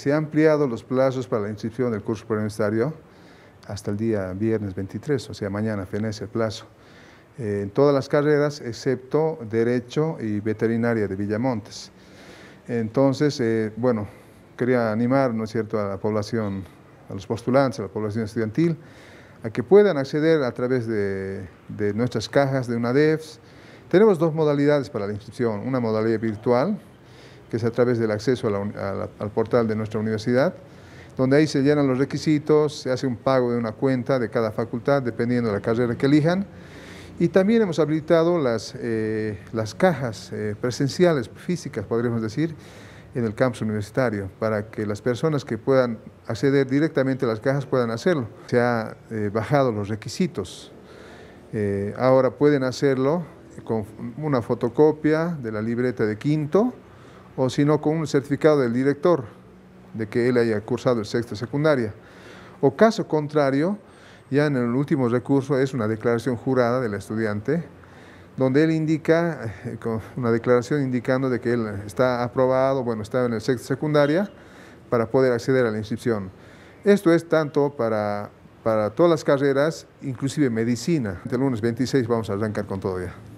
Se han ampliado los plazos para la inscripción del curso preuniversitario hasta el día viernes 23, o sea, mañana fenece el plazo. Eh, en todas las carreras, excepto Derecho y Veterinaria de Villamontes. Entonces, eh, bueno, quería animar, ¿no es cierto?, a la población, a los postulantes, a la población estudiantil, a que puedan acceder a través de, de nuestras cajas de una DEFS. Tenemos dos modalidades para la inscripción, una modalidad virtual, que es a través del acceso al portal de nuestra universidad, donde ahí se llenan los requisitos, se hace un pago de una cuenta de cada facultad, dependiendo de la carrera que elijan. Y también hemos habilitado las, eh, las cajas eh, presenciales, físicas, podríamos decir, en el campus universitario, para que las personas que puedan acceder directamente a las cajas puedan hacerlo. Se han eh, bajado los requisitos. ahora pueden hacerlo con una fotocopia de la libreta de quinto, o sino con un certificado del director de que él haya cursado el sexto secundaria. O caso contrario, ya en el último recurso es una declaración jurada del estudiante, donde él indica, eh, una declaración indicando de que él está aprobado, bueno, está en el sexto secundaria, para poder acceder a la inscripción. Esto es tanto para, para todas las carreras, inclusive medicina. El lunes 26 vamos a arrancar con todo ya.